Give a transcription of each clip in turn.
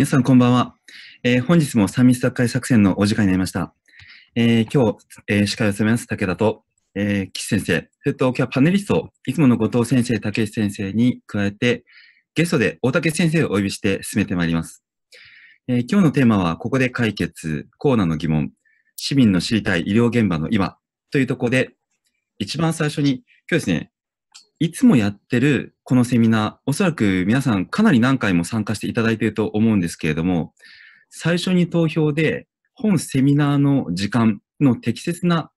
皆さんこんばんは。えー、本日も三密奪回作戦のお時間になりました。えー、今日、えー、司会を務めます武田と、えー、岸先生、それと今日はパネリスト、いつもの後藤先生、武井先生に加えて、ゲストで大竹先生をお呼びして進めてまいります。え今日のテーマは、ここで解決、コーナーの疑問、市民の知りたい医療現場の今というところで、一番最初に、今日ですね、いつもやってるこのセミナー、おそらく皆さんかなり何回も参加していただいていると思うんですけれども、最初に投票で本セミナーの時間の適切な、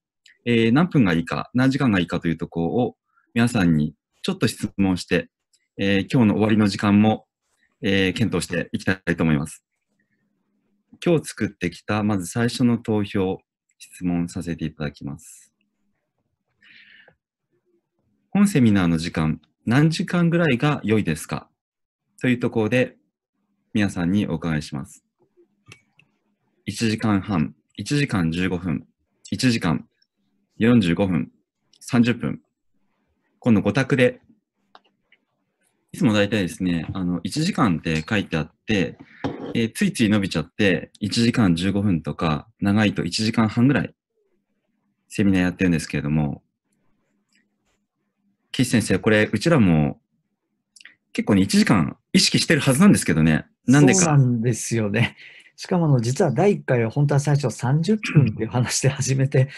えー、何分がいいか、何時間がいいかというところを皆さんにちょっと質問して、えー、今日の終わりの時間も、えー、検討していきたいと思います。今日作ってきた、まず最初の投票、質問させていただきます。本セミナーの時間、何時間ぐらいが良いですかというところで、皆さんにお伺いします。1時間半、1時間15分、1時間、45分、30分。今度5択で、いつも大体ですね、あの、1時間って書いてあって、えー、ついつい伸びちゃって、1時間15分とか、長いと1時間半ぐらい、セミナーやってるんですけれども、岸先生、これ、うちらも結構ね、1時間意識してるはずなんですけどね。なんでか。そうなんですよね。しかもあの、実は第1回は本当は最初30分っていう話で始めて、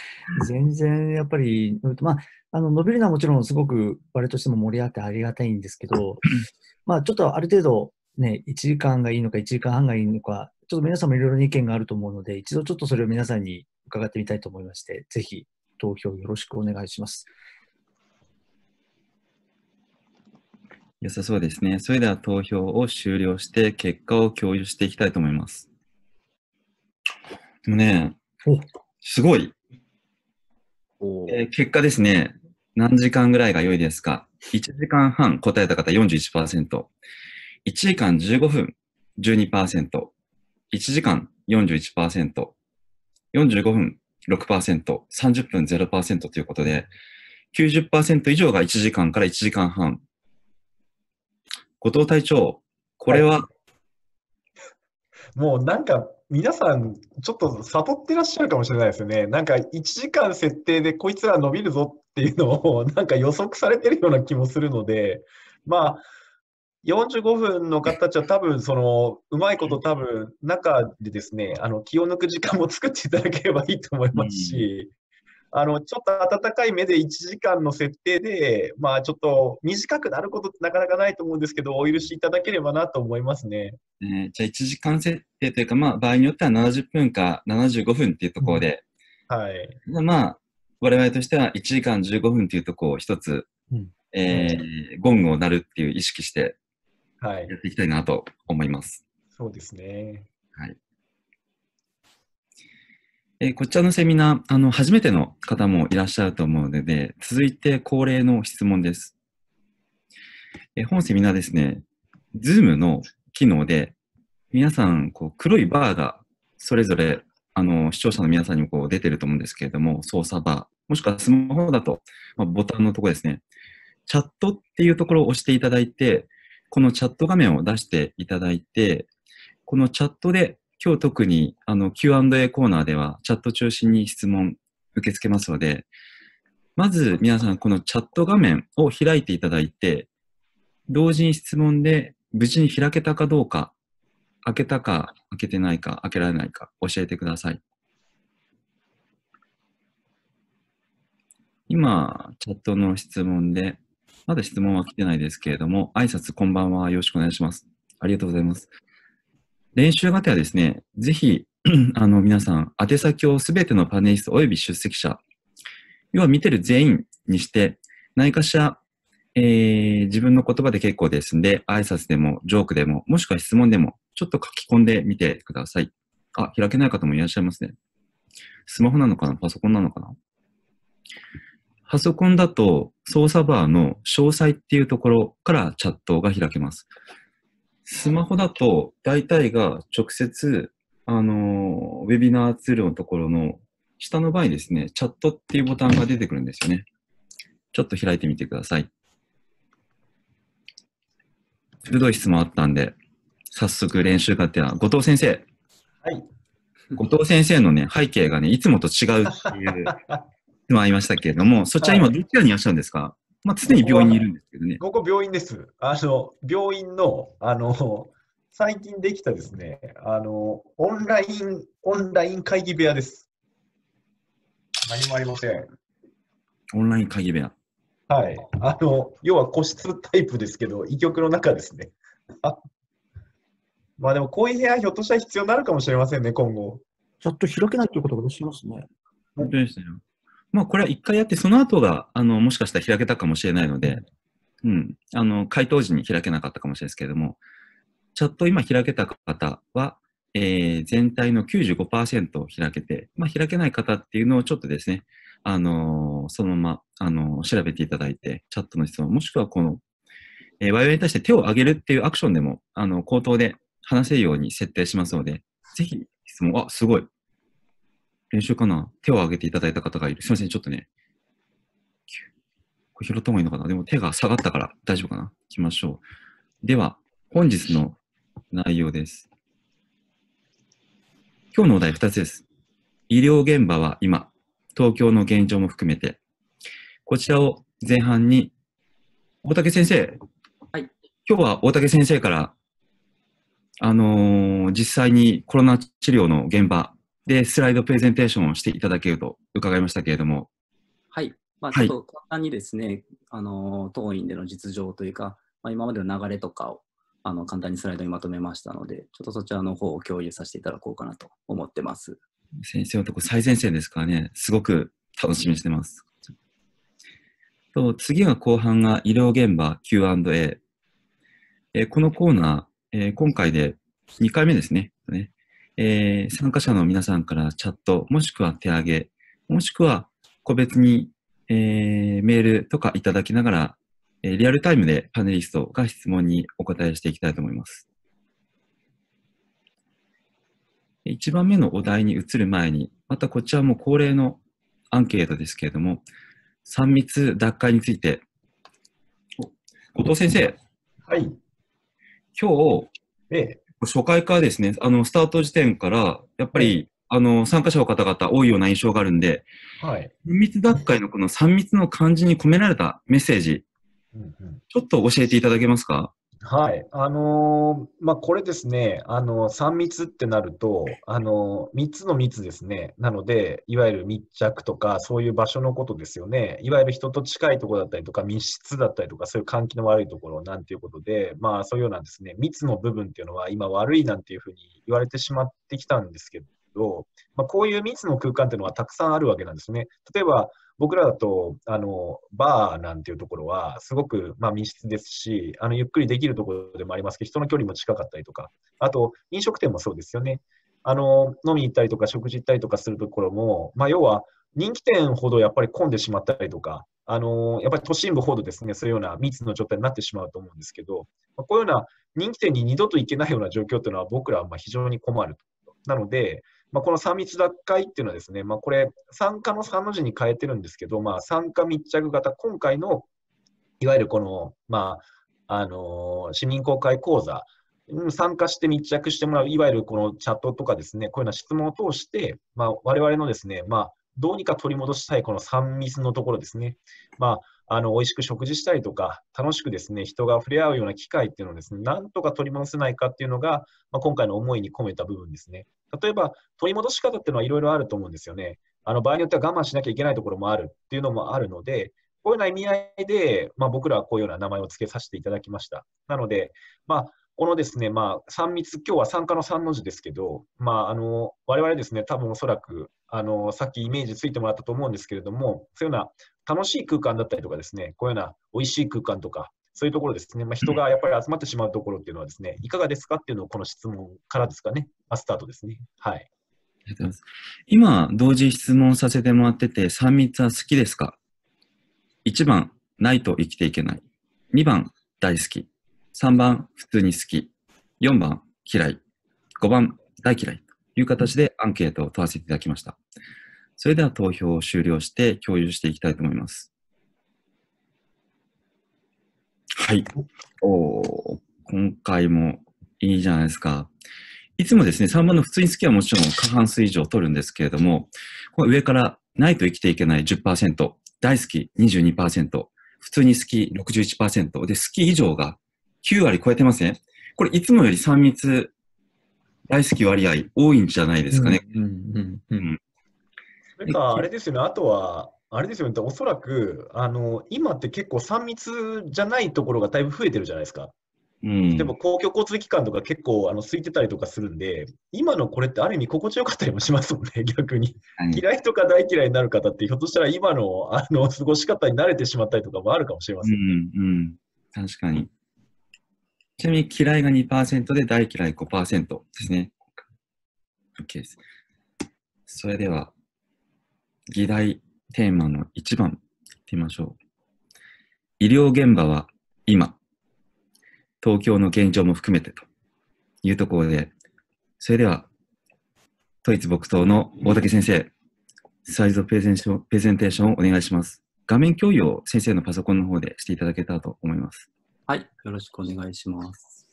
全然やっぱり、まあ、あの、伸びるのはもちろんすごく、我としても盛り上がってありがたいんですけど、まあ、ちょっとある程度、ね、1時間がいいのか、1時間半がいいのか、ちょっと皆さんもいろいろ意見があると思うので、一度ちょっとそれを皆さんに伺ってみたいと思いまして、ぜひ投票よろしくお願いします。良さそうですね。それでは投票を終了して、結果を共有していきたいと思います。でもね、おすごい、えー、結果ですね、何時間ぐらいが良いですか ?1 時間半答えた方41%、1時間15分12%、1時間41%、45分6%、30分0%ということで、90%以上が1時間から1時間半後藤隊長、これは、はい、もうなんか皆さん、ちょっと悟ってらっしゃるかもしれないですね。なんか1時間設定でこいつら伸びるぞっていうのを なんか予測されてるような気もするので、まあ、45分の方たちは多分そのうまいこと多分中でですねあの気を抜く時間も作っていただければいいと思いますし、あの、ちょっと温かい目で1時間の設定で、まあちょっと短くなることってなかなかないと思うんですけど、お許しいただければなと思いますね。えー、じゃあ1時間設定というか、まあ場合によっては70分か75分っていうところで、うん、はい。まあ、我々としては1時間15分っていうところを一つ、うん、えー、ゴングを鳴るっていう意識して、やっていきたいなと思います。はい、そうですね。はい。えー、こちらのセミナー、あの、初めての方もいらっしゃると思うので、続いて恒例の質問です。えー、本セミナーですね、Zoom の機能で、皆さん、こう、黒いバーが、それぞれ、あの、視聴者の皆さんにもこう出てると思うんですけれども、操作バー、もしくはスマホだと、まあ、ボタンのところですね、チャットっていうところを押していただいて、このチャット画面を出していただいて、このチャットで今日特にあの Q&A コーナーではチャット中心に質問受け付けますので、まず皆さんこのチャット画面を開いていただいて、同時に質問で無事に開けたかどうか、開けたか開けてないか開けられないか教えてください。今、チャットの質問で、まだ質問は来てないですけれども、挨拶こんばんはよろしくお願いします。ありがとうございます。練習がてはですね、ぜひ、あの、皆さん、宛先をすべてのパネリスト及び出席者、要は見てる全員にして、何かしら、えー、自分の言葉で結構ですんで、挨拶でも、ジョークでも、もしくは質問でも、ちょっと書き込んでみてください。あ、開けない方もいらっしゃいますね。スマホなのかなパソコンなのかなパソコンだと操作バーの詳細っていうところからチャットが開けます。スマホだと大体が直接、あの、ウェビナーツールのところの下の場合ですね、チャットっていうボタンが出てくるんですよね。ちょっと開いてみてください。鋭い質問あったんで、早速練習がてら、後藤先生。はい。後藤先生のね、背景がね、いつもと違うっていう 質問ありましたけれども、そちら今どちらにいらっしゃるんですか、まあ、常に病院にいるんですけどね。ここ病院です。あの、病院の、あの、最近できたですね、あの、オンライン、オンライン会議部屋です。何もありません。オンライン会議部屋。はい。あの、要は個室タイプですけど、医局の中ですね。まあでも、こういう部屋、ひょっとしたら必要になるかもしれませんね、今後。ちょっと広げないということができますね。本当ですね。まあ、これは一回やって、その後が、あの、もしかしたら開けたかもしれないので、うん、あの、回答時に開けなかったかもしれないですけれども、チャット今開けた方は、えー、全体の95%を開けて、まあ、開けない方っていうのをちょっとですね、あのー、そのまま、あのー、調べていただいて、チャットの質問、もしくはこの、えー、ワイに対して手を挙げるっていうアクションでも、あの、口頭で話せるように設定しますので、ぜひ質問、あ、すごい、先週かな、手を挙げていただいた方がいる。すみません、ちょっとね、これ拾った方がいいのかな。でも手が下がったから大丈夫かな。行きましょう。では、本日の内容です。今日のお題2つです。医療現場は今、東京の現状も含めて、こちらを前半に、大竹先生、はい、今日は大竹先生から、あのー、実際にコロナ治療の現場、で、スライドプレゼンテーションをしていただけると伺いましたけれども。はい。まあ、ちょっと簡単にですね、はい、あの、当院での実情というか、まあ、今までの流れとかをあの簡単にスライドにまとめましたので、ちょっとそちらの方を共有させていただこうかなと思ってます。先生のとこ最前線ですからね、すごく楽しみにしてます。と次は後半が医療現場 Q&A。えー、このコーナー、えー、今回で2回目ですね。ねえー、参加者の皆さんからチャット、もしくは手上げ、もしくは個別に、えー、メールとかいただきながら、えー、リアルタイムでパネリストが質問にお答えしていきたいと思います。1番目のお題に移る前に、またこちらも恒例のアンケートですけれども、3密脱会について、後藤先生。はい。今日、ええ、初回からですね、あの、スタート時点から、やっぱり、あの、参加者の方々多いような印象があるんで、はい。密脱会のこの3密の漢字に込められたメッセージ、ちょっと教えていただけますかはい。あのーまあ、これですね、あのー、3密ってなると、あのー、3つの密ですね。なので、いわゆる密着とか、そういう場所のことですよね。いわゆる人と近いところだったりとか、密室だったりとか、そういう換気の悪いところなんていうことで、まあ、そういうようなですね、密の部分っていうのは、今悪いなんていうふうに言われてしまってきたんですけどど、まあ、こういう密の空間っていうのはたくさんあるわけなんですね。例えば僕らだとあのバーなんていうところはすごく、まあ、密室ですしあのゆっくりできるところでもありますけど人の距離も近かったりとかあと飲食店もそうですよねあの飲み行ったりとか食事行ったりとかするところも、まあ、要は人気店ほどやっぱり混んでしまったりとかあのやっぱり都心部ほどですねそういうような密の状態になってしまうと思うんですけど、まあ、こういうような人気店に二度と行けないような状況というのは僕らはま非常に困ると。なので、まあ、この3密脱会っていうのはですね、まあ、これ、参加の3の字に変えてるんですけど、まあ、参加密着型、今回のいわゆるこの、まああのー、市民公開講座、参加して密着してもらう、いわゆるこのチャットとかですね、こういうような質問を通して、まあ、我々のですね、まあ、どうにか取り戻したいこの3密のところですね、まあ、あの、美味しく食事したりとか、楽しくですね、人が触れ合うような機会っていうのをですね、なんとか取り戻せないかっていうのが、まあ、今回の思いに込めた部分ですね。例えば、取り戻し方っていうのはいろいろあると思うんですよね。あの、場合によっては我慢しなきゃいけないところもあるっていうのもあるので、こういうような意味合いで、まあ、僕らはこういうような名前を付けさせていただきました。なので、まあ、このですね、まあ、3密、今日は参加の3の字ですけど、まあ、あの、我々ですね、多分おそらく、あの、さっきイメージついてもらったと思うんですけれども、そういうような楽しい空間だったりとかですね、こういうような美味しい空間とか、そういうところですね、まあ、人がやっぱり集まってしまうところっていうのはですね、いかがですかっていうのをこの質問からですかね、まあ、スタートですね。はい。ありがとうございます。今、同時質問させてもらってて、3密は好きですか ?1 番、ないと生きていけない。2番、大好き。3番、普通に好き。4番、嫌い。5番、大嫌い。という形でアンケートを問わせていただきました。それでは投票を終了して共有していきたいと思います。はい。お今回もいいじゃないですか。いつもですね、3番の普通に好きはもちろん過半数以上取るんですけれども、これ上からないと生きていけない10%、大好き22%、普通に好き61%、で、好き以上が9割超えてません、ね、これいつもより3密大好き割合多いんじゃないですかね。うん、なんかあれですよね、あとは、あれですよね、おそらくあの今って結構3密じゃないところがだいぶ増えてるじゃないですか。うん、例えば公共交通機関とか結構あの空いてたりとかするんで、今のこれってある意味心地よかったりもしますもんね、逆に。嫌いとか大嫌いになる方って、ひょっとしたら今のあの過ごし方に慣れてしまったりとかもあるかもしれません、うん、うん、確かに。ちなみに嫌いが2%で大嫌い5%ですね。OK です。それでは。議題テーマの1番、いってみましょう。医療現場は今、東京の現状も含めてというところで、それでは、都立牧草の大竹先生、サイズプレゼンションプレゼンテーションをお願いします。画面共有を先生のパソコンの方でしていただけたらと思います。はい、よろしくお願いします。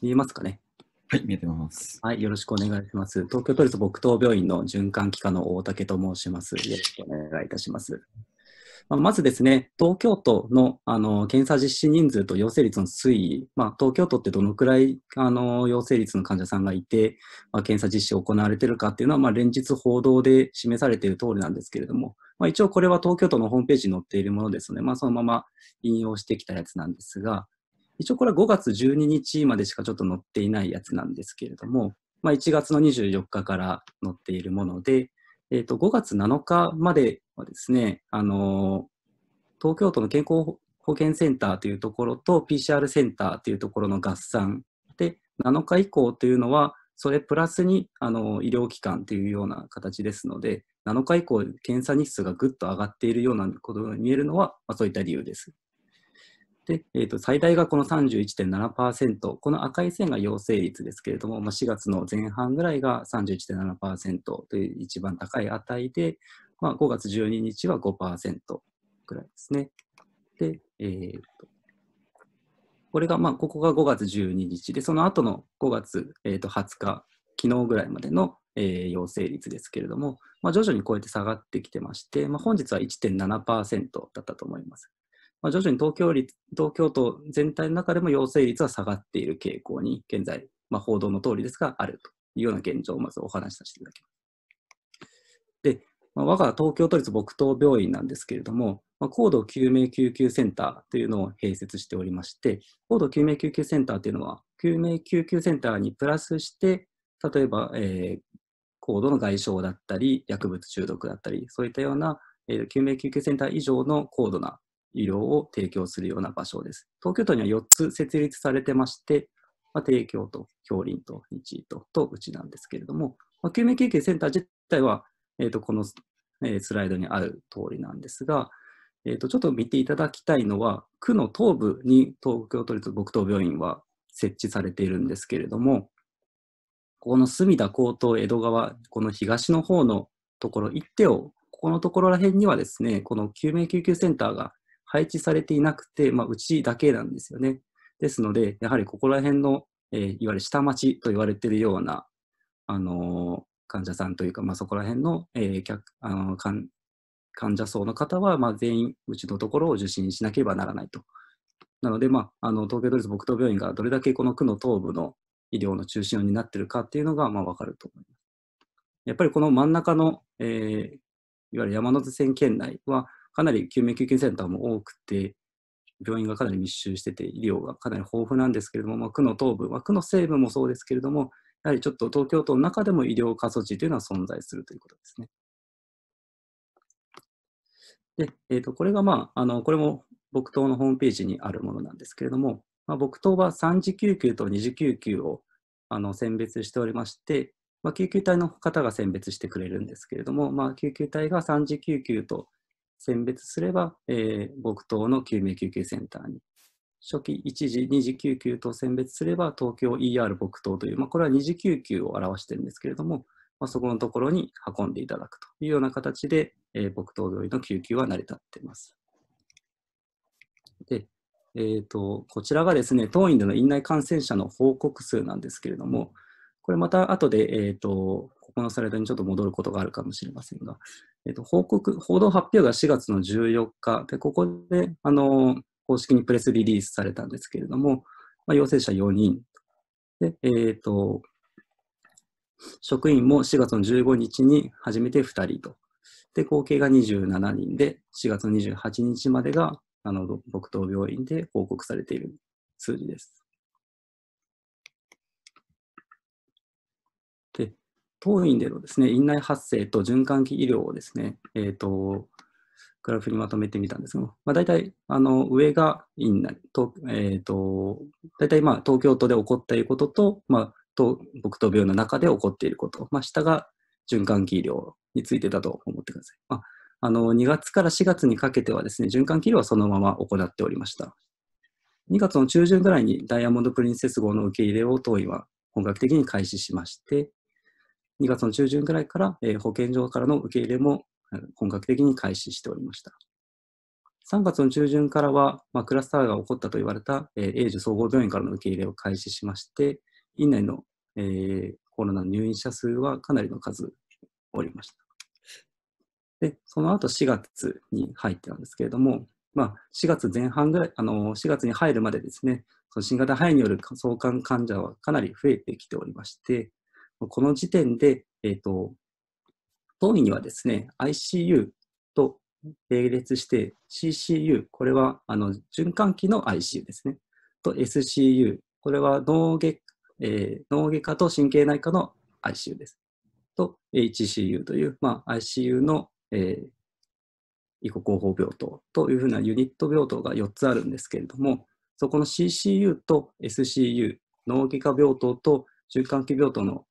見えますかねはい、見えてます。はい、よろしくお願いします。東京都立北東病院の循環器科の大竹と申します。よろしくお願いいたします。まあ、まずですね、東京都のあの検査実施人数と陽性率の推移、まあ、東京都ってどのくらいあの陽性率の患者さんがいて、まあ、検査実施を行われているかっていうのは、まあ、連日報道で示されている通りなんですけれども、まあ、一応これは東京都のホームページに載っているものですので、まあ、そのまま引用してきたやつなんですが、一応これは5月12日までしかちょっと載っていないやつなんですけれども、まあ、1月の24日から載っているもので、えっ、と、5月7日まではですね、あの東京都の健康保険センターというところと PCR センターというところの合算で、7日以降というのは、それプラスにあの医療機関というような形ですので、7日以降、検査日数がぐっと上がっているようなことが見えるのは、まあ、そういった理由です。で、えー、と最大がこの31.7%、この赤い線が陽性率ですけれども、まあ、4月の前半ぐらいが31.7%という一番高い値で、まあ、5月12日は5%ぐらいですね。で、えー、とこれが、まあ、ここが5月12日で、その後の5月、えー、と20日、昨日ぐらいまでの、えー、陽性率ですけれども、まあ、徐々にこうやって下がってきてまして、まあ、本日は1.7%だったと思います。まあ、徐々に東京率東京都全体の中でも陽性率は下がっている傾向に、現在、まあ、報道の通りですが、あるというような現状をまずお話しさせていただきます。で、まあ、我が東京都立木東病院なんですけれども、まあ、高度救命救急センターというのを併設しておりまして、高度救命救急センターというのは、救命救急センターにプラスして、例えば、えー、高度の外傷だったり、薬物中毒だったり、そういったような、えー、救命救急センター以上の高度な医療を提供するような場所です。東京都には4つ設立されてまして、まあ、帝京と京林と日医ととうちなんですけれども、まあ、救命救急センター自体は、えー、とこの、えー、スライドにある通りなんですが、えー、とちょっと見ていただきたいのは、区の東部に東京都立木東病院は設置されているんですけれども、この隅田高等江戸川、この東の方のところ、一手を、ここのところら辺にはですね、この救命救急センターが配置されていなくて、まあ、うちだけなんですよね。ですので、やはりここら辺の、えー、いわゆる下町と言われているような、あのー、患者さんというか、まあ、そこら辺の、えー、客あの患者層の方は、まあ、全員うちのところを受診しなければならないと。なので、まあ、あの東京都立北東病院がどれだけこの区の東部の医療の中心を担っているかっていうのが、まあ、分かると思います。やっぱりこの真ん中の、えー、いわゆる山手線圏内は、かなり救命救急センターも多くて、病院がかなり密集してて、医療がかなり豊富なんですけれども、まあ、区の東部、まあ、区の西部もそうですけれども、やはりちょっと東京都の中でも医療過疎地というのは存在するということですね。で、えー、とこれが、まあ、あのこれも僕党のホームページにあるものなんですけれども、まあ、僕党は3次救急と2次救急をあの選別しておりまして、まあ、救急隊の方が選別してくれるんですけれども、まあ、救急隊が3次救急と選別すれば、えー、木刀の救命救急センターに。初期1時、2時救急と選別すれば、東京 ER 木刀という、まあ、これは2次救急を表しているんですけれども、まあ、そこのところに運んでいただくというような形で、えー、木刀病院の救急は成り立っています。で、えーと、こちらがですね、当院での院内感染者の報告数なんですけれども、これまた後で、えーとここのスライドにちょっと戻ることがあるかもしれませんが、えっ、と、報告、報道発表が4月の14日で、ここで、あの、公式にプレスリリースされたんですけれども、まあ、陽性者4人。で、えっ、ー、と、職員も4月の15日に初めて2人と。で、合計が27人で、4月28日までが、あの、木東病院で報告されている数字です。当院でのですね、院内発生と循環器医療をですね、えっ、ー、と、グラフにまとめてみたんですが、まあ、大体あの上が院内と、えーと、大体まあ東京都で起こっていることと、まあ、と僕と病院の中で起こっていること、まあ、下が循環器医療についてだと思ってください。まあ、あの2月から4月にかけてはですね、循環器医療はそのまま行っておりました。2月の中旬ぐらいにダイヤモンド・プリンセス号の受け入れを当院は本格的に開始しまして、2月の中旬ぐらいから、えー、保健所からの受け入れも本格的に開始しておりました。3月の中旬からは、まあ、クラスターが起こったと言われた、えー、永寿総合病院からの受け入れを開始しまして、院内の、えー、コロナの入院者数はかなりの数おりました。で、その後4月に入ってなんですけれども、まあ、4月前半ぐらい、あの4月に入るまでですね、その新型肺炎による相関患者はかなり増えてきておりまして、この時点で、えっ、ー、と、当院にはですね、ICU と並列して CCU、これはあの循環器の ICU ですね。と SCU、これは脳外,、えー、脳外科と神経内科の ICU です。と HCU という、まあ、ICU の、えー、異国広報病棟というふうなユニット病棟が4つあるんですけれども、そこの CCU と SCU、脳外科病棟と循環器病棟の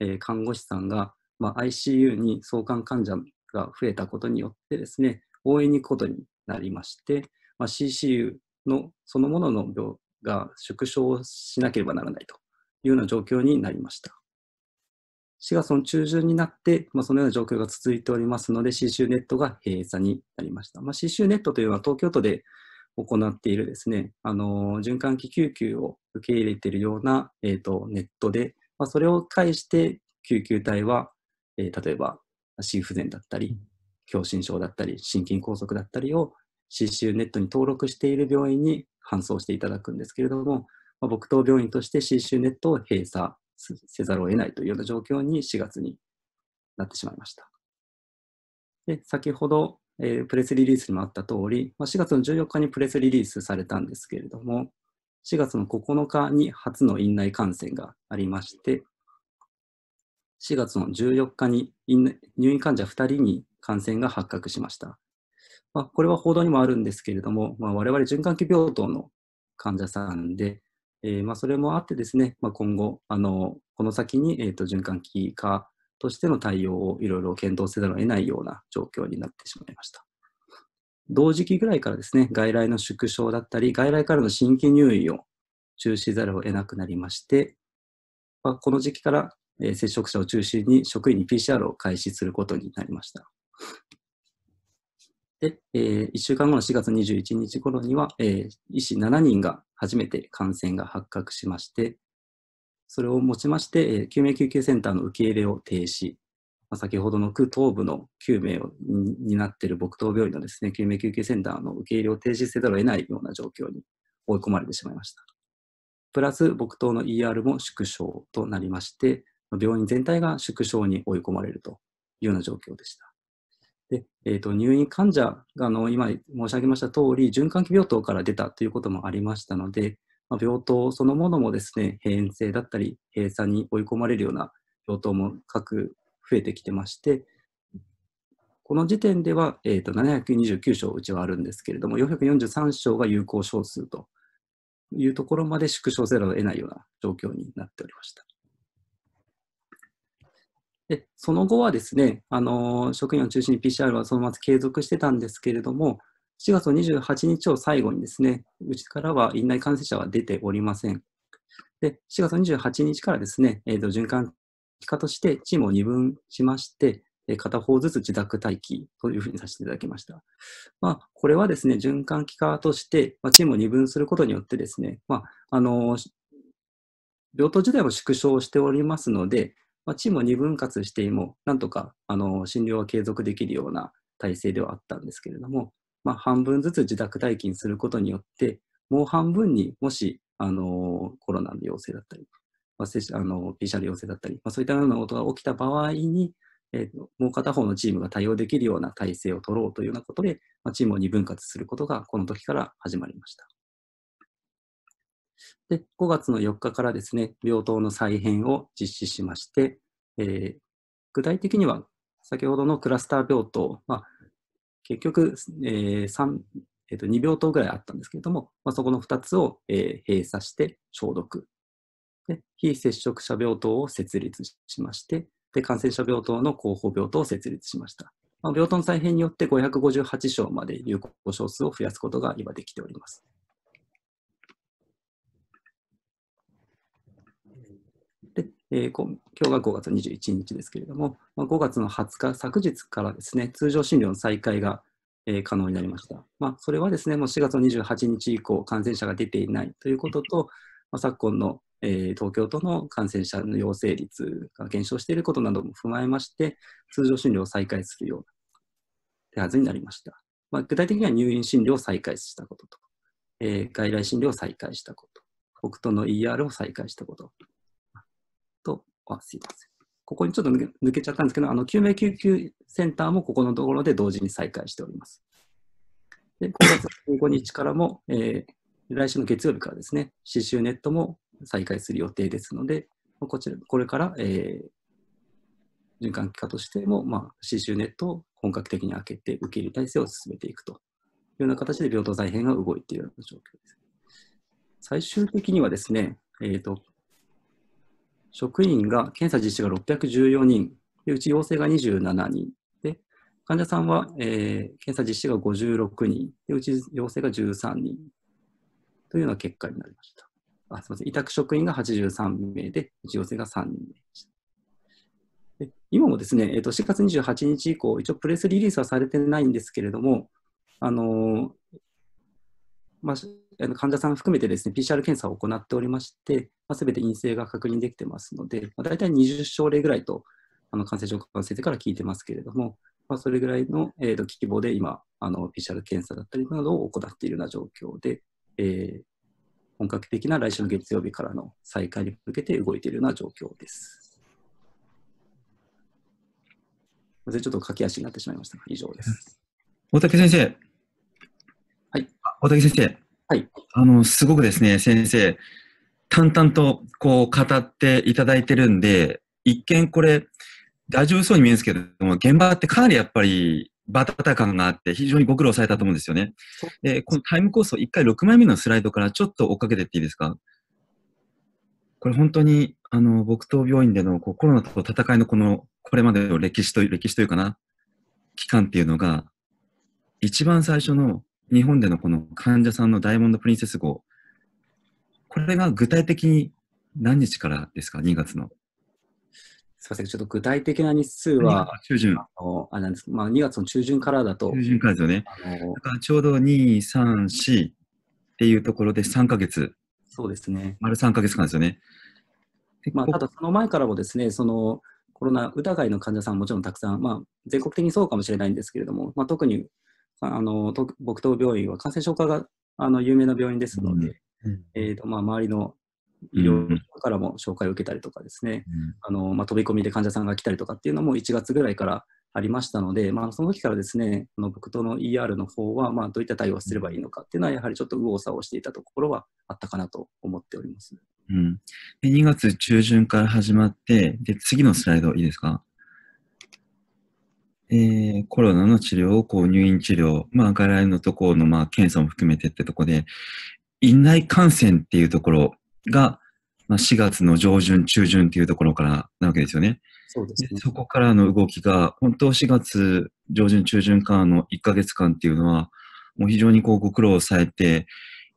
え看護師さんが、まあ、ICU に相関患者が増えたことによってですね、応援に行くことになりまして、まあ、CCU のそのものの病が縮小しなければならないというような状況になりました。4月の中旬になって、まあ、そのような状況が続いておりますので、CCU ネットが閉鎖になりました。まあ、CCU ネットというのは東京都で行っているですね、あのー、循環器救急を受け入れているような、えーとネットで、まあ、それを介して救急隊は、えー、例えば心不全だったり、狭心症だったり、心筋梗塞だったりを CCU ネットに登録している病院に搬送していただくんですけれども、まあ、牧病院として CCU ネットを閉鎖せざるを得ないというような状況に4月になってしまいました。で先ほど、えー、プレスリリースにもあった通り、まあ、4月の14日にプレスリリースされたんですけれども、4月の9日に初の院内感染がありまして、4月の14日に入院患者2人に感染が発覚しました。まあ、これは報道にもあるんですけれども、まあ、我々循環器病棟の患者さんで、えー、まあそれもあってですね、まあ、今後あの、この先に、えと循環器科としての対応をいろいろ検討せざるを得ないような状況になってしまいました。同時期ぐらいからですね、外来の縮小だったり、外来からの新規入院を中止ざるを得なくなりまして、まあ、この時期から、えー、接触者を中心に職員に PCR を開始することになりました。で、えー、1週間後の4月21日頃には、えー、医師7人が初めて感染が発覚しまして、それをもちまして、えー、救命救急センターの受け入れを停止、先ほどの区東部の救命になっている木東病院のですね、救命救急センターの受け入れを停止せざるを得ないような状況に追い込まれてしまいました。プラス、木東の ER も縮小となりまして、病院全体が縮小に追い込まれるというような状況でした。でえーと、入院患者がの今申し上げました通り、循環器病棟から出たということもありましたので、病棟そのものもですね、閉園性だったり、閉鎖に追い込まれるような病棟も各増えてきてまして、この時点では、えー、と729床うちはあるんですけれども、443床が有効小数というところまで縮小せざるを得ないような状況になっておりました。でその後はですね、あのー、職員を中心に PCR はそのまま継続してたんですけれども、4月28日を最後にですね、うちからは院内感染者は出ておりません。で4月28日からですね、えー、と循環結果としてチームを二分しまして、片方ずつ自宅待機というふうにさせていただきました。まあ、これはですね、循環器科として、まあ、チームを二分することによってですね、まあ、あの、病棟自体も縮小しておりますので、まあ、チームを二分割しても、なんとか、あの、診療は継続できるような体制ではあったんですけれども、まあ、半分ずつ自宅待機にすることによって、もう半分にもし、あの、コロナの陽性だったり、まあ、あの PCR 陽性だったり、まあ、そういったようなことが起きた場合に、えー、もう片方のチームが対応できるような体制を取ろうというようなことで、まあ、チームを2分割することがこの時から始まりました。で5月の4日からですね、病棟の再編を実施しまして、えー、具体的には先ほどのクラスター病棟、まあ、結局、えーえー、と2病棟ぐらいあったんですけれども、まあ、そこの2つを、えー、閉鎖して消毒で非接触者病棟を設立しまして、で感染者病棟の広報病棟を設立しました。まあ、病棟の再編によって558床まで有効床数を増やすことが今できております。でえー、今日が5月21日ですけれども、まあ、5月の20日、昨日からですね通常診療の再開が、えー、可能になりました。まあ、それはですねもう4月28日以降、感染者が出ていないということと、まあ、昨今のえー、東京都の感染者の陽性率が減少していることなども踏まえまして、通常診療を再開するような手はずになりました。まあ、具体的には入院診療を再開したことと、えー、外来診療を再開したこと、北斗の ER を再開したことと、あすいません。ここにちょっと抜けちゃったんですけど、あの救命救急センターもここのところで同時に再開しております。で5月15日からも、えー、来週の月曜日からですね、刺繍ネットも再開する予定ですので、こちらこれから、えー、循環器科としても、まあ、C ネットを本格的に開けて受け入れ体制を進めていくというような形で病棟再編が動いているような状況です。最終的にはですね、えーと、と職員が検査実施が614人、でうち陽性が27人で、患者さんは、えー、検査実施が56人で、うち陽性が13人というような結果になりました。あすみません、委託職員が83名で、一応性が3人でした。今もですね、えー、と4月28日以降、一応プレスリリースはされてないんですけれども、あのまあ、患者さん含めてですね PCR 検査を行っておりまして、す、べ、て陰性が確認できてますので、まあ、大体20症例ぐらいとあの感染症科の先生から聞いてますけれども、まあ、それぐらいの、えー、と希望で今あの、PCR 検査だったりなどを行っているような状況で、えー本格的な来週の月曜日からの再開に向けて動いているような状況です。ちょっと駆け足になってしまいました以上です。大竹先生。はい。大竹先生。はい。あの、すごくですね、先生、淡々とこう語っていただいてるんで、一見これ、大丈夫そうに見えるんですけども、現場ってかなりやっぱりバタタ感があって、非常にご苦労されたと思うんですよね。で、このタイムコースを一回6枚目のスライドからちょっと追っかけていっていいですかこれ本当に、あの、僕と病院でのこうコロナと戦いのこの、これまでの歴史という、歴史というかな、期間っていうのが、一番最初の日本でのこの患者さんのダイヤモンドプリンセス号、これが具体的に何日からですか、2月の。すみません、ちょっと具体的な日数は、中旬。あのあなんですまあ、2月の中旬からだと。中旬からですよね。あのだからちょうど2、3、4っていうところで3か月。そうですね。丸3か月間ですよね。まあ、ただ、その前からもですね、そのコロナ疑いの患者さんもちろんたくさん、まあ、全国的にそうかもしれないんですけれども、まあ、特にあの僕と病院は感染症科があの有名な病院ですので、うんうん、えーとまあ、周りの医療からも紹介を受けたりとかですね、うん、あのまあ、飛び込みで患者さんが来たりとかっていうのも1月ぐらいからありましたので、まあ、その時からですねあの僕との ER の方はまあどういった対応をすればいいのかっていうのはやはりちょっと右往左往していたところはあったかなと思っております、うん、で2月中旬から始まってで次のスライドいいですか、えー、コロナの治療をこう入院治療、まあ、外来のところのまあ検査も含めてってとこで院内感染っていうところが、まあ、4月の上旬、中旬っていうところからなわけですよね。そうですねでそこからの動きが、本当4月上旬、中旬からの1ヶ月間っていうのは、もう非常にこうご苦労されて、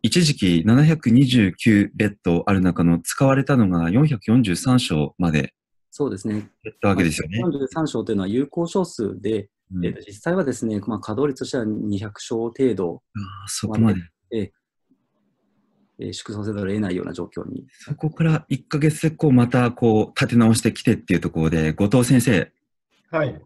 一時期729ベッドある中の使われたのが443床まで。そうですね。ったわけですよね。443床というのは有効床数で、うん、実際はですね、まあ、稼働率としては200床程度。あそこまで。でえ縮小せざるを得ないような状況に。そこから1ヶ月後、またこう立て直してきてっていうところで、後藤先生。はい。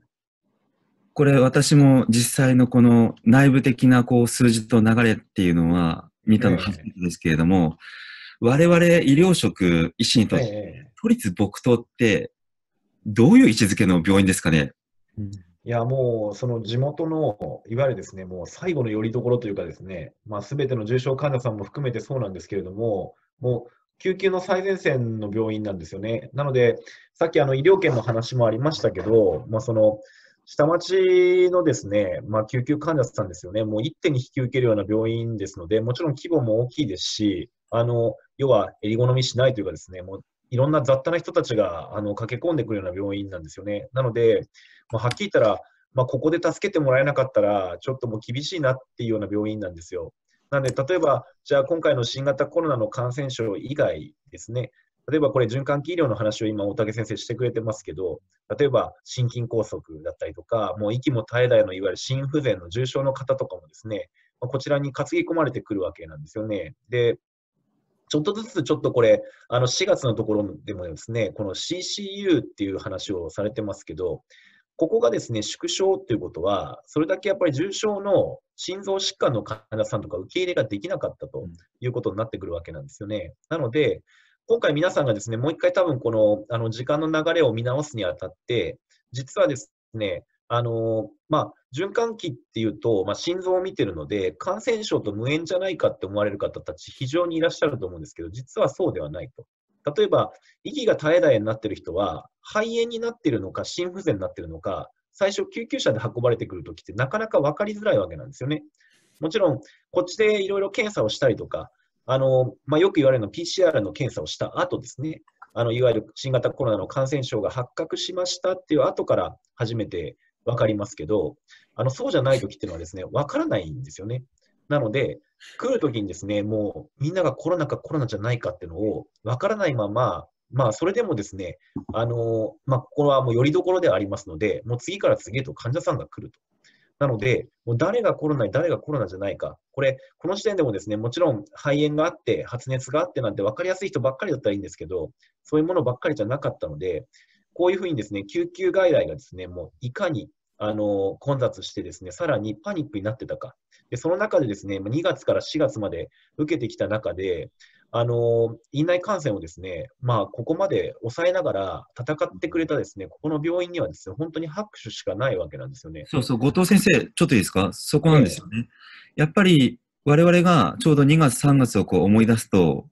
これ私も実際のこの内部的なこう数字と流れっていうのは見たの初めてですけれども、えー、我々医療職医師にとって、都立木刀ってどういう位置づけの病院ですかね、うんいや、もう、その地元の、いわゆるですね、もう最後の拠り所というかですね、まあ、すべての重症患者さんも含めてそうなんですけれども、もう、救急の最前線の病院なんですよね。なので、さっきあの医療圏の話もありましたけど、まあ、その下町のですね、まあ、救急患者さんですよね、もう一手に引き受けるような病院ですので、もちろん規模も大きいですし、あの要は、えり好みしないというかですね、もういろんな雑多な人たちがあの駆け込んでくるような病院なんですよね。なので、まあ、はっきり言ったら、まあ、ここで助けてもらえなかったら、ちょっともう厳しいなっていうような病院なんですよ。なので、例えば、じゃあ今回の新型コロナの感染症以外ですね、例えばこれ、循環器医療の話を今、大竹先生してくれてますけど、例えば心筋梗塞だったりとか、もう息も絶え絶えのいわゆる心不全の重症の方とかもですね、こちらに担ぎ込まれてくるわけなんですよね。で、ちょっとずつちょっとこれ、あの4月のところでもですね、この CCU っていう話をされてますけど、ここがですね、縮小ということは、それだけやっぱり重症の心臓疾患の患者さんとか受け入れができなかったということになってくるわけなんですよね。なので、今回皆さんがですね、もう一回多分このあの時間の流れを見直すにあたって、実はですね、あのまあ、循環器っていうと、まあ、心臓を見てるので、感染症と無縁じゃないかって思われる方たち、非常にいらっしゃると思うんですけど、実はそうではないと。例えば、息が絶え絶えになってる人は、肺炎になってるのか、心不全になってるのか、最初、救急車で運ばれてくるときって、なかなか分かりづらいわけなんですよね。もちろん、こっちでいろいろ検査をしたりとか、あのまあ、よく言われるの PCR の検査をした後ですね、あのいわゆる新型コロナの感染症が発覚しましたっていう後から初めて分かりますけど、あのそうじゃない時っていうのはですね、分からないんですよね。なので、来る時にですね、もうみんながコロナかコロナじゃないかっていうのを分からないまま、まあ、それでもですね、あのまあ、ここはもうよりどころではありますので、もう次から次へと患者さんが来ると。なので、もう誰がコロナに誰がコロナじゃないか、これ、この時点でもですね、もちろん肺炎があって、発熱があってなんて分かりやすい人ばっかりだったらいいんですけど、そういうものばっかりじゃなかったので、こういうふうにですね、救急外来がですね、もういかにあの混雑してですね、さらにパニックになってたか。で、その中でですね、2月から4月まで受けてきた中で、あの、院内感染をですね、まあ、ここまで抑えながら戦ってくれたですね、ここの病院にはですね、本当に拍手しかないわけなんですよね。そうそう、後藤先生、ちょっといいですかそこなんですよね。えー、やっぱり、我々がちょうど2月、3月をこう思い出すと、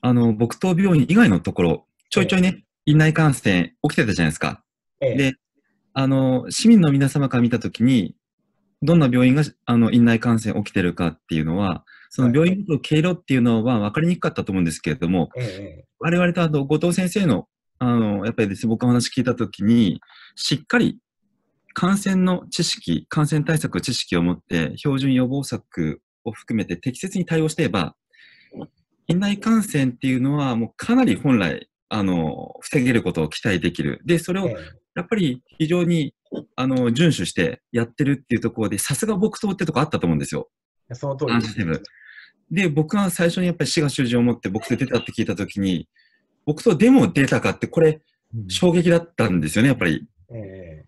あの、木刀病院以外のところ、ちょいちょいね、えー院内感染起きてたじゃないですか。ええ、で、あの、市民の皆様から見たときに、どんな病院があの院内感染起きてるかっていうのは、その病院の経路っていうのは分かりにくかったと思うんですけれども、ええ、我々とあの後藤先生のあのやっぱりです、ね、僕の話聞いたときに、しっかり感染の知識、感染対策知識を持って、標準予防策を含めて適切に対応していれば、院内感染っていうのはもうかなり本来あの、防げることを期待できる。で、それを、やっぱり非常に、あの、遵守してやってるっていうところで、さすが僕草ってとこあったと思うんですよ。その通りです、で、僕が最初にやっぱり死が習人を持って僕草出たって聞いたときに、僕草でも出たかって、これ、衝撃だったんですよね、やっぱり。え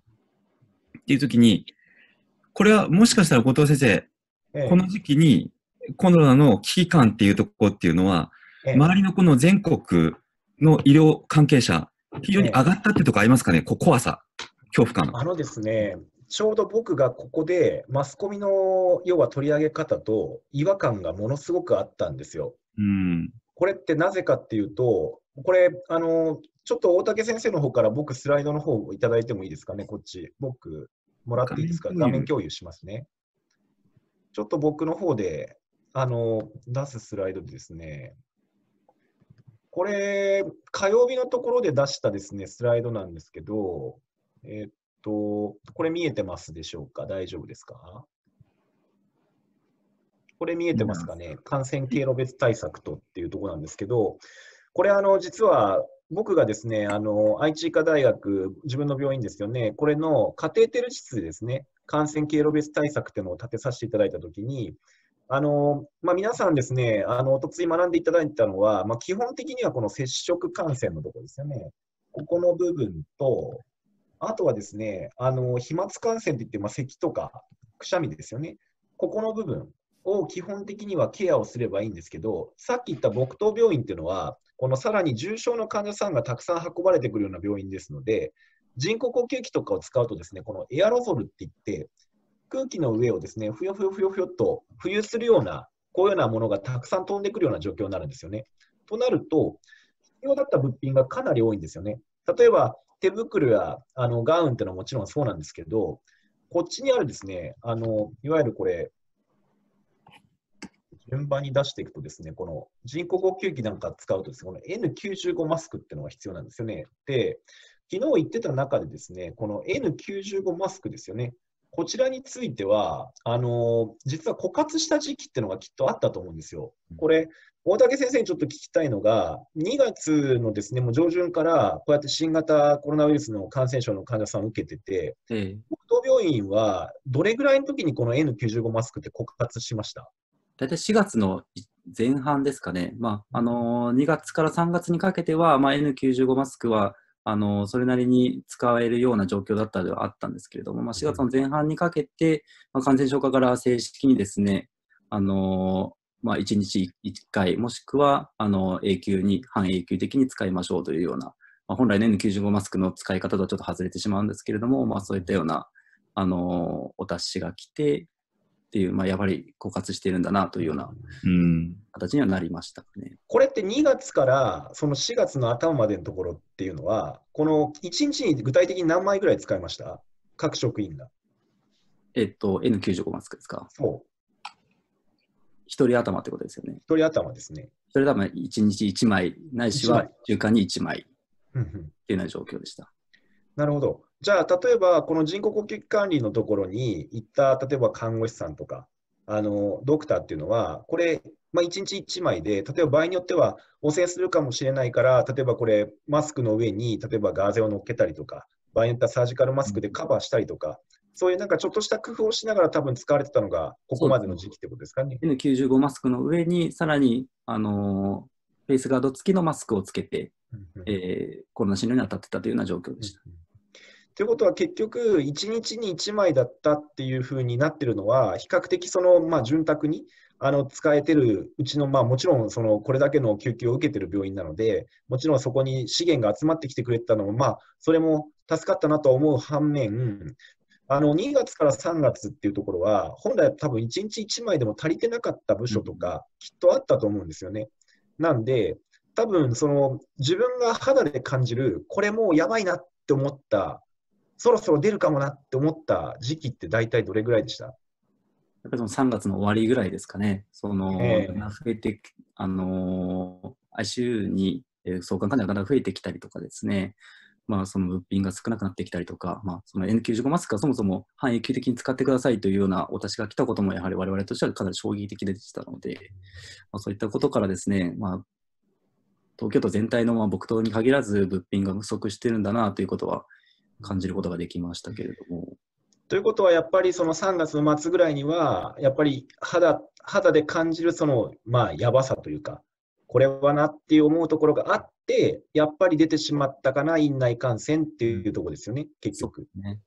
っていうときに、これはもしかしたら後藤先生、えこの時期にコロナの危機感っていうところっていうのは、周りのこの全国の医療関係者、非常に上がったってとこありますかね、こ怖さ、恐怖感。あのですね、ちょうど僕がここで、マスコミの要は取り上げ方と違和感がものすごくあったんですよ。うん、これってなぜかっていうと、これ、あのちょっと大竹先生の方から僕、スライドの方をいただいてもいいですかね、こっち、僕、もらっていいですか、画面共有しますね。ちょっと僕の方で、あの出すスライドですね、これ、火曜日のところで出したですね、スライドなんですけど、えー、っと、これ見えてますでしょうか大丈夫ですかこれ見えてますかね感染経路別対策とっていうところなんですけど、これ、あの、実は、僕がですね、あの、愛知医科大学、自分の病院ですよね、これのカテーテル室ですね、感染経路別対策っていうのを立てさせていただいたときに、あのまあ、皆さんですね、あのおつい学んでいただいたのは、まあ、基本的にはこの接触感染のところですよね。ここの部分と、あとはですね、あの飛沫感染といって、まあ、咳とかくしゃみですよね。ここの部分を基本的にはケアをすればいいんですけど、さっき言った木刀病院っていうのは、このさらに重症の患者さんがたくさん運ばれてくるような病院ですので、人工呼吸器とかを使うとですね、このエアロゾルって言って、空気の上をですね、ふよふよふよふよと浮遊するような、こういうようなものがたくさん飛んでくるような状況になるんですよね。となると、必要だった物品がかなり多いんですよね。例えば、手袋やあのガウンっていうのはもちろんそうなんですけど、こっちにあるですね、あのいわゆるこれ、順番に出していくとですね、この人工呼吸器なんか使うとですね、この N95 マスクっていうのが必要なんですよね。で、昨日言ってた中でですね、この N95 マスクですよね。こちらについては、あの実は枯渇した時期っていうのがきっとあったと思うんですよ。これ、大竹先生にちょっと聞きたいのが、2月のですねもう上旬から、こうやって新型コロナウイルスの感染症の患者さんを受けてて、うん、北東病院はどれぐらいの時にこの N95 マスクって枯渇しました大体4月の前半ですかね、まああのー、2月から3月にかけては、まあ、N95 マスクはあのそれなりに使えるような状況だったではあったんですけれども、まあ、4月の前半にかけて、まあ、感染症科から正式にですね、あのまあ、1日1回、もしくはあの永久に、半永久的に使いましょうというような、まあ、本来の N95 マスクの使い方とはちょっと外れてしまうんですけれども、まあ、そういったようなあのお達しが来て、っていう、まあ、やはり枯渇しているんだなというような形にはなりましたね、これって2月からその4月の頭までのところっていうのは、この1日に具体的に何枚ぐらい使いました各職員が。えっと、N95 マスクですか。そう。一人頭ってことですよね。一人頭ですね。一人頭1日1枚、ないしは中間に1枚っていうような状況でした。なるほど。じゃあ、例えば、この人工呼吸器管理のところに行った、例えば看護師さんとか、あのドクターっていうのは、これ、まあ、1日1枚で、例えば場合によっては汚染するかもしれないから、例えばこれ、マスクの上に、例えばガーゼを乗っけたりとか、場合によってはサージカルマスクでカバーしたりとか、そういうなんかちょっとした工夫をしながら、多分使われてたのが、ここまでの時期ってことですかね。N95 マスクの上に、さらに、あのフェイスガード付きのマスクをつけて、うんえー、コロナ診療に当たってたというような状況でした。うんということは結局、1日に1枚だったっていうふうになってるのは、比較的その、まあ、潤沢にあの使えてるうちの、まあ、もちろんそのこれだけの救急を受けてる病院なので、もちろんそこに資源が集まってきてくれたのも、まあ、それも助かったなと思う反面、あの2月から3月っていうところは、本来多分1日1枚でも足りてなかった部署とか、きっとあったと思うんですよね。なんで、多分その自分が肌で感じる、これもうやばいなって思ったそろそろ出るかもなって思った時期って大体どれぐらいでしたやっぱりその3月の終わりぐらいですかね、その、えー、増えて、あのー、ICU に、えー、相関かなが増えてきたりとかですね、まあ、その物品が少なくなってきたりとか、まあ、その N95 マスクがそもそも半永久的に使ってくださいというようなお達しが来たことも、やはり我々としてはかなり衝撃的でしたので、まあ、そういったことからですね、まあ、東京都全体のまあ木刀に限らず物品が不足してるんだなということは、感じることができましたけれども。ということはやっぱりその3月の末ぐらいにはやっぱり肌肌で感じるそのまあやばさというかこれはなって思うところがあってやっぱり出てしまったかな院内感染っていうところですよね結局。ね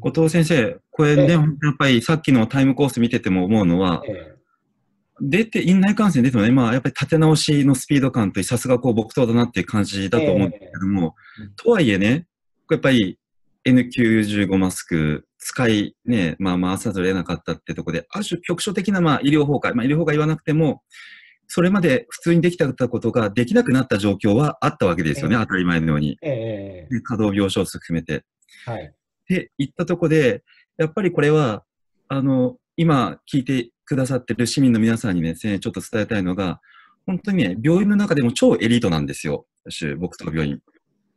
後藤先生、これね、やっぱりさっきのタイムコース見てても思うのは、え出て、院内感染出てもね、まあ、やっぱり立て直しのスピード感ってさすがこう、木刀だなっていう感じだと思うんですけども、えとはいえね、やっぱり N95 マスク使いね、まあ回さずれなかったってとこで、ある種局所的なまあ医療崩壊、まあ医療崩壊言わなくても、それまで普通にできたことができなくなった状況はあったわけですよね、えー、当たり前のように。えー、稼働病床数含めて。はい。って言ったとこで、やっぱりこれは、あの、今聞いてくださってる市民の皆さんにね、ちょっと伝えたいのが、本当にね、病院の中でも超エリートなんですよ。僕と病院。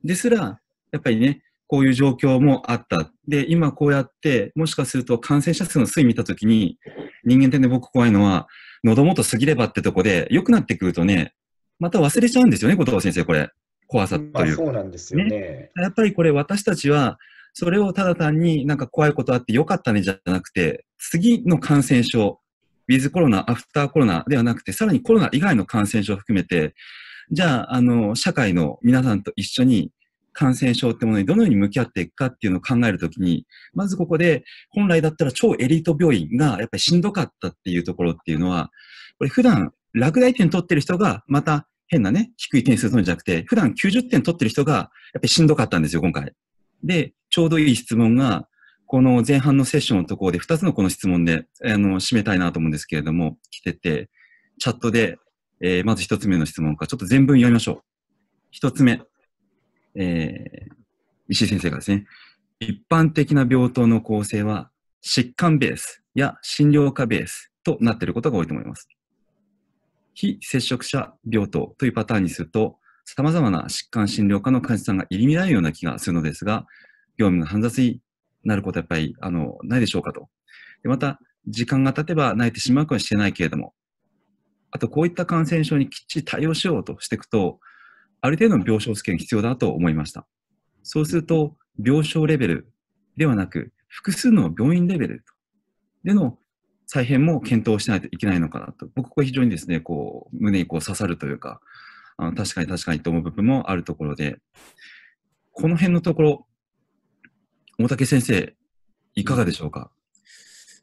ですら、やっぱりね、こういう状況もあった。で、今こうやって、もしかすると感染者数の推移見たときに、人間ってね、僕怖いのは、喉元過ぎればってとこで、良くなってくるとね、また忘れちゃうんですよね、後藤先生、これ。怖さというまあ。そうなんですよね、ね、やっぱりこれ私たちは、それをただ単になんか怖いことあってよかったねじゃなくて、次の感染症、ウィズコロナ、アフターコロナではなくて、さらにコロナ以外の感染症を含めて、じゃあ、あの、社会の皆さんと一緒に感染症ってものにどのように向き合っていくかっていうのを考えるときに、まずここで本来だったら超エリート病院がやっぱりしんどかったっていうところっていうのは、これ普段落第点取ってる人がまた変なね、低い点数取るんじゃなくて、普段90点取ってる人がやっぱりしんどかったんですよ、今回。で、ちょうどいい質問が、この前半のセッションのところで2つのこの質問で、あの、締めたいなと思うんですけれども、来てて、チャットで、えー、まず1つ目の質問かちょっと全文読みましょう。1つ目。えー、石井先生がですね、一般的な病棟の構成は疾患ベースや診療科ベースとなっていることが多いと思います。非接触者病棟というパターンにすると、様々な疾患診療科の患者さんが入り乱れるような気がするのですが、業務が煩雑になることはやっぱり、あの、ないでしょうかと。でまた、時間が経てば泣いてしまうかもしれないけれども、あとこういった感染症にきっちり対応しようとしていくと、ある程度の病床試験必要だと思いました。そうすると、病床レベルではなく、複数の病院レベルでの再編も検討しないといけないのかなと、僕は非常にですね、こう、胸にこう刺さるというか、あの確かに確かにと思う部分もあるところで、この辺のところ、大竹先生、いかがでしょうか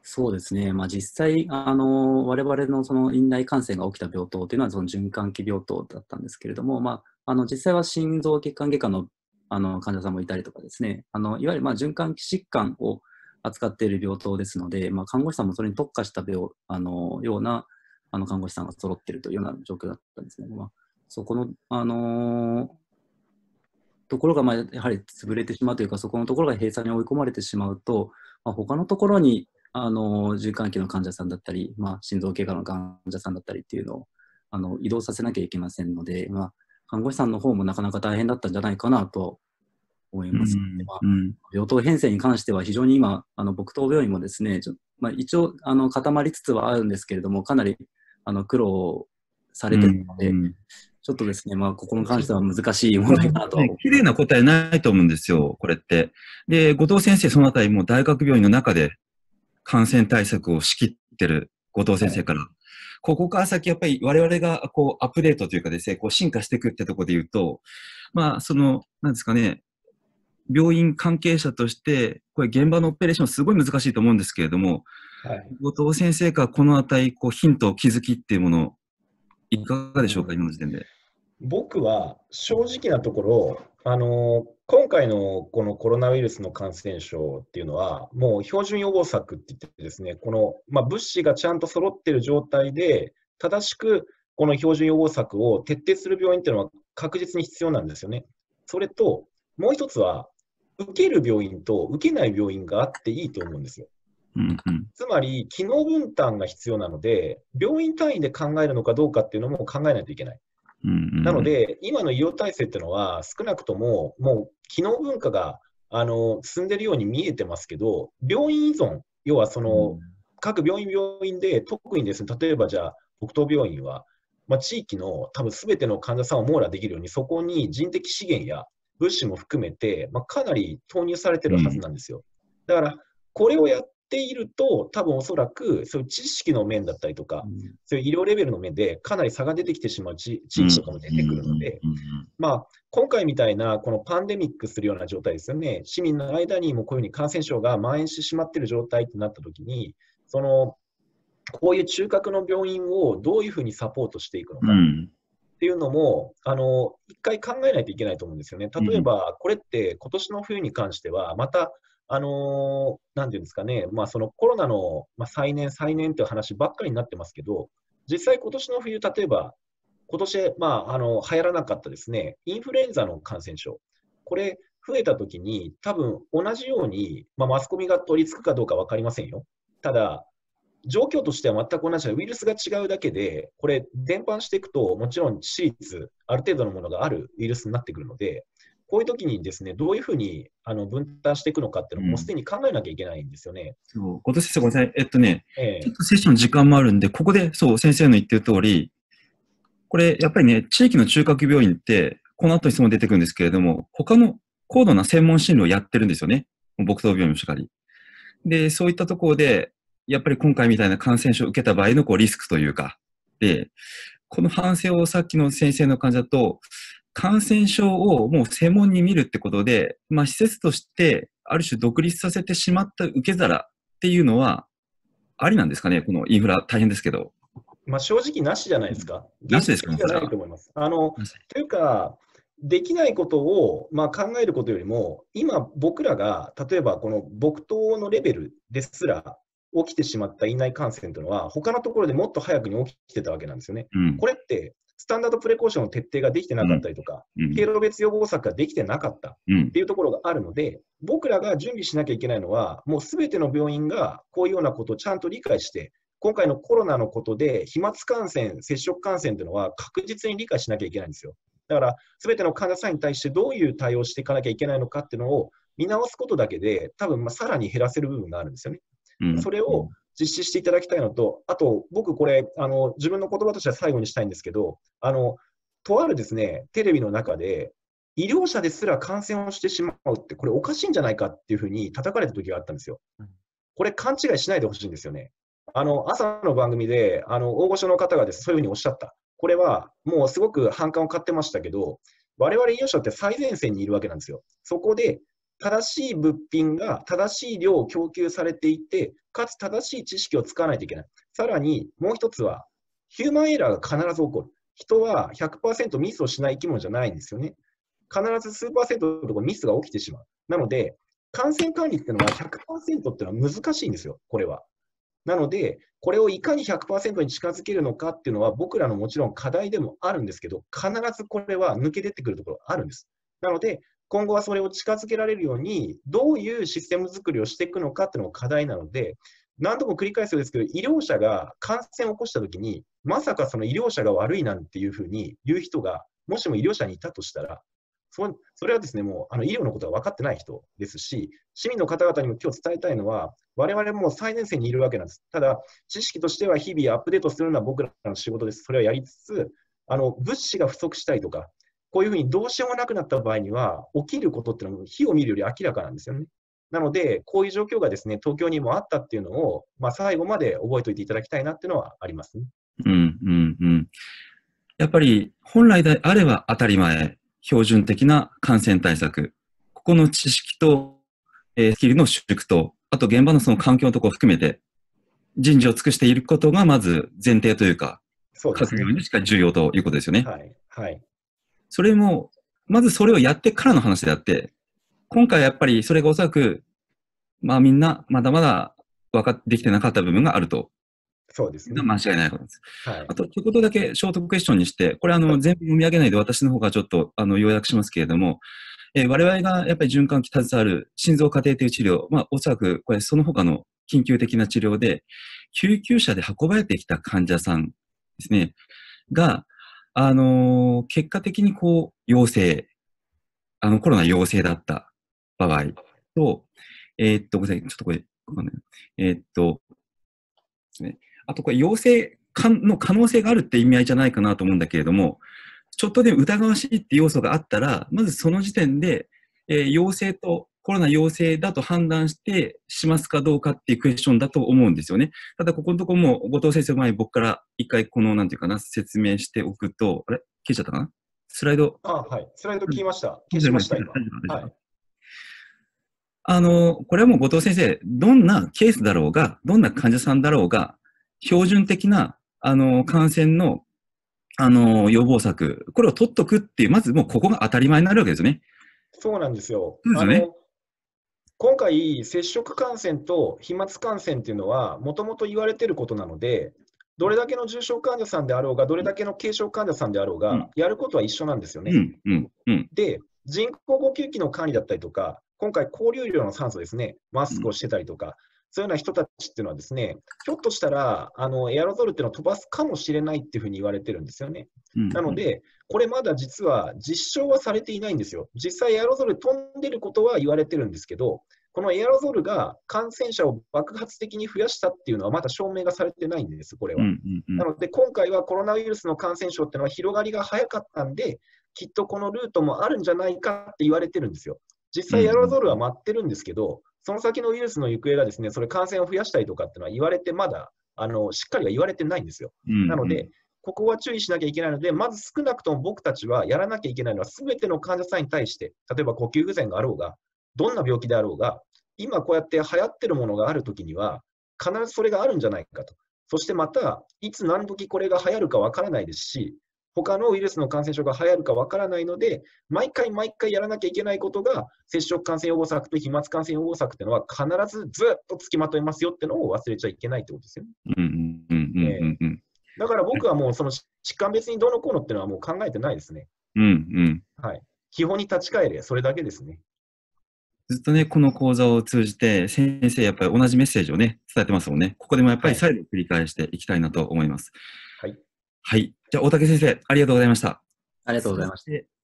そうですね、まあ、実際、あの我々のその院内感染が起きた病棟というのはその循環器病棟だったんですけれども、まあ、あの実際は心臓血管外科のあの患者さんもいたりとかですね、あのいわゆるまあ循環器疾患を扱っている病棟ですので、まあ、看護師さんもそれに特化した病あのようなあの看護師さんが揃っているというような状況だったんですね。まあ、そこの、あのー、ところがまあやはり潰れてしまうというか、そこのところが閉鎖に追い込まれてしまうと、まあ、他のところにあの循環器の患者さんだったり、まあ、心臓外科の患者さんだったりっていうのをあの移動させなきゃいけませんので、まあ、看護師さんの方もなかなか大変だったんじゃないかなと思います、うんまあ、病棟編成に関しては非常に今あの木東病院もですねまあ、一応あの固まりつつはあるんですけれどもかなりあの苦労されてるので、うんうん、ちょっとですね、まあ、ここに関しては難しい問題かなと。綺麗な答えないと思うんですよ、これって。で、後藤先生、そのあたり、もう大学病院の中で感染対策を仕切ってる後藤先生から、はい、ここから先やっぱり我々がこうアップデートというかですね、こう進化していくってとこで言うと、まあその、なんですかね、病院関係者として、これ現場のオペレーションすごい難しいと思うんですけれども、はい、後藤先生からこの値、こうヒント、気づきっていうもの、いかがでしょうか、今の時点で。僕は正直なところ、あの今回のこのコロナウイルスの感染症っていうのは、もう標準予防策って言ってですね、この、まあ、物資がちゃんと揃っている状態で、正しくこの標準予防策を徹底する病院っていうのは確実に必要なんですよね。それと、もう一つは、受ける病院と受けない病院があっていいと思うんですよ。つまり、機能分担が必要なので、病院単位で考えるのかどうかっていうのも考えないといけない。なので、今の医療体制っていうのは、少なくとも、もう機能文化があの進んでるように見えてますけど、病院依存、要はその、各病院、病院で、特にですね、例えばじゃあ、北東病院は、まあ、地域の多分すべての患者さんを網羅できるように、そこに人的資源や物資も含めて、まあ、かなり投入されてるはずなんですよ。だから、これをやっていると、多分おそらく、そういう知識の面だったりとか、うん、そういう医療レベルの面で、かなり差が出てきてしまう地域とかも出てくるので、今回みたいな、このパンデミックするような状態ですよね、市民の間にもこういうふうに感染症が蔓延してしまっている状態となったときに、その、こういう中核の病院をどういうふうにサポートしていくのか。っていうのも、あの、一回考えないといけないと思うんですよね。例えば、これって今年の冬に関しては、またあのー、なんていうんですかね、まあ、そのコロナの、まあ、再燃、再燃という話ばっかりになってますけど、実際、今年の冬、例えば、今年、まあ、あの流行らなかったですね、インフルエンザの感染症、これ、増えたときに、多分同じように、まあ、マスコミが取り付くかどうか分かりませんよ。ただ、状況としては全く同じで、ウイルスが違うだけで、これ、伝播していくと、もちろん致死率、ある程度のものがあるウイルスになってくるので、こういう時にですね、どういうふうにあの分担していくのかっていうのも、もうすでに考えなきゃいけないんですよね。うん、そう、今年先生、ごめんなさい。えっとね、えー、ちょっとセッションの時間もあるんで、ここで、そう、先生の言ってる通り、これ、やっぱりね、地域の中核病院って、この後に質問出てくるんですけれども、他の高度な専門診療をやってるんですよね。僕と病院もしかり。で、そういったところで、やっぱり今回みたいな感染症を受けた場合のこうリスクというか、で、この反省をさっきの先生の患者と、感染症をもう専門に見るってことで、まあ、施設としてある種独立させてしまった受け皿っていうのは、ありなんですかね、このインフラ、大変ですけど。まあ、正直なしじゃないですか。なしですか、じゃないと思います。あのというか、できないことを、まあ、考えることよりも、今、僕らが例えばこの木刀のレベルですら起きてしまった院内感染というのは、他のところでもっと早くに起きてたわけなんですよね。うん、これってスタンダードプレコーションの徹底ができてなかったりとか、うん、経路別予防策ができてなかったっていうところがあるので、僕らが準備しなきゃいけないのは、もうすべての病院がこういうようなことをちゃんと理解して、今回のコロナのことで、飛沫感染、接触感染というのは確実に理解しなきゃいけないんですよ。だから、すべての患者さんに対してどういう対応していかなきゃいけないのかっていうのを見直すことだけで、多分まあさらに減らせる部分があるんですよね。うん、それを実施していただきたいのと、あと、僕、これあの、自分の言葉としては最後にしたいんですけど、あのとあるですねテレビの中で、医療者ですら感染をしてしまうって、これおかしいんじゃないかっていうふうに叩かれた時があったんですよ。これ、勘違いしないでほしいんですよね。あの朝の番組であの大御所の方がです、ね、そういうふうにおっしゃった、これはもうすごく反感を買ってましたけど、我々医療者って最前線にいるわけなんですよ。そこで正しい物品が正しい量を供給されていて、かつ正しい知識を使わないといけない。さらに、もう一つは、ヒューマンエラーが必ず起こる。人は100%ミスをしない生き物じゃないんですよね。必ず数パーセントのところミスが起きてしまう。なので、感染管理っていうのは100%っていうのは難しいんですよ、これは。なので、これをいかに100%に近づけるのかっていうのは、僕らのもちろん課題でもあるんですけど、必ずこれは抜け出てくるところがあるんです。なので、今後はそれを近づけられるように、どういうシステム作りをしていくのかっていうのが課題なので、何度も繰り返すようですけど、医療者が感染を起こしたときに、まさかその医療者が悪いなんていうふうに言う人が、もしも医療者にいたとしたら、そそれはですね、もうあの医療のことは分かってない人ですし、市民の方々にも今日伝えたいのは、我々も最前線にいるわけなんです。ただ、知識としては日々アップデートするのは僕らの仕事です。それはやりつつ、あの物資が不足したりとか、こういうふうにどうしようもなくなった場合には、起きることっていうのは火を見るより明らかなんですよね。なので、こういう状況がですね、東京にもあったっていうのを、まあ、最後まで覚えておいていただきたいなっていうのはありますね。うんうんうん。やっぱり本来であれば当たり前、標準的な感染対策、ここの知識と、えー、スキルの習熟と、あと現場のその環境のところを含めて、人事を尽くしていることがまず前提というか、そうですね、にしか重要ということですよね。はい。はい。それも、まずそれをやってからの話であって、今回やっぱりそれがおそらく、まあみんなまだまだ分かってきてなかった部分があると。そうですね。間違いないことです。はい、あと、ちょことだけショートクエスチョンにして、これあの、全部読み上げないで私の方がちょっとあの要約しますけれども、えー、我々がやっぱり循環器携わる心臓過程という治療、まあおそらくこれその他の緊急的な治療で、救急車で運ばれてきた患者さんですね、が、あのー、結果的にこう、陽性、あの、コロナ陽性だった場合と、えー、っと、ごめんなさい、ちょっとこれ、えー、っと、ね、あとこれ、陽性の可能性があるって意味合いじゃないかなと思うんだけれども、ちょっとで疑わしいって要素があったら、まずその時点で、えー、陽性とコロナ陽性だと判断してしますかどうかっていうクエスチョンだと思うんですよね。ただ、ここのとこも、後藤先生前に僕から一回この、なんていうかな、説明しておくと、あれ消えちゃったかなスライド。あはい。スライド消えました。消しました、はい。あの、これはもう後藤先生、どんなケースだろうが、どんな患者さんだろうが、標準的な、あの、感染の、あの、予防策、これを取っとくっていう、まずもうここが当たり前になるわけですよね。そうなんですよ。そうですよね。今回、接触感染と飛沫感染というのは、もともと言われていることなので、どれだけの重症患者さんであろうが、どれだけの軽症患者さんであろうが、うん、やることは一緒なんですよね。うんうん、で、人工呼吸器の管理だったりとか、今回、交流量の酸素ですね、マスクをしてたりとか、そういうような人たちっていうのはですね、ひょっとしたら、あのエアロゾルっていうのを飛ばすかもしれないっていうふうに言われてるんですよね。うんうん、なので、これまだ実は実証はされていないんですよ。実際エアロゾル飛んでることは言われてるんですけど、このエアロゾルが感染者を爆発的に増やしたっていうのはまだ証明がされてないんです、これは。うんうんうん、なので、今回はコロナウイルスの感染症っていうのは広がりが早かったんで、きっとこのルートもあるんじゃないかって言われてるんですよ。実際エアロゾルは待ってるんですけど、その先のウイルスの行方がですね、それ感染を増やしたりとかっていうのは言われて、まだあのしっかりは言われてないんですよ。うんうん、なので、ここは注意しなきゃいけないので、まず少なくとも僕たちはやらなきゃいけないのは、すべての患者さんに対して、例えば呼吸不全があろうが、どんな病気であろうが、今こうやって流行ってるものがあるときには、必ずそれがあるんじゃないかと。そしてまた、いつ何時これが流行るかわからないですし、他のウイルスの感染症が流行るかわからないので、毎回毎回やらなきゃいけないことが、接触感染予防策と飛沫感染予防策っていうのは、必ずずっとつきまといますよっていうのを忘れちゃいけないってことですよね。だから僕はもう、その疾患別にどのこうのっていうのはもう考えてないですね。うんうんはい、基本に立ち返れ、それだけですね。ずっとね、この講座を通じて、先生、やっぱり同じメッセージをね、伝えてますもんね。ここでもやっぱり再度繰り返していきたいなと思います。はいはい。じゃあ、大竹先生、ありがとうございました。ありがとうございました。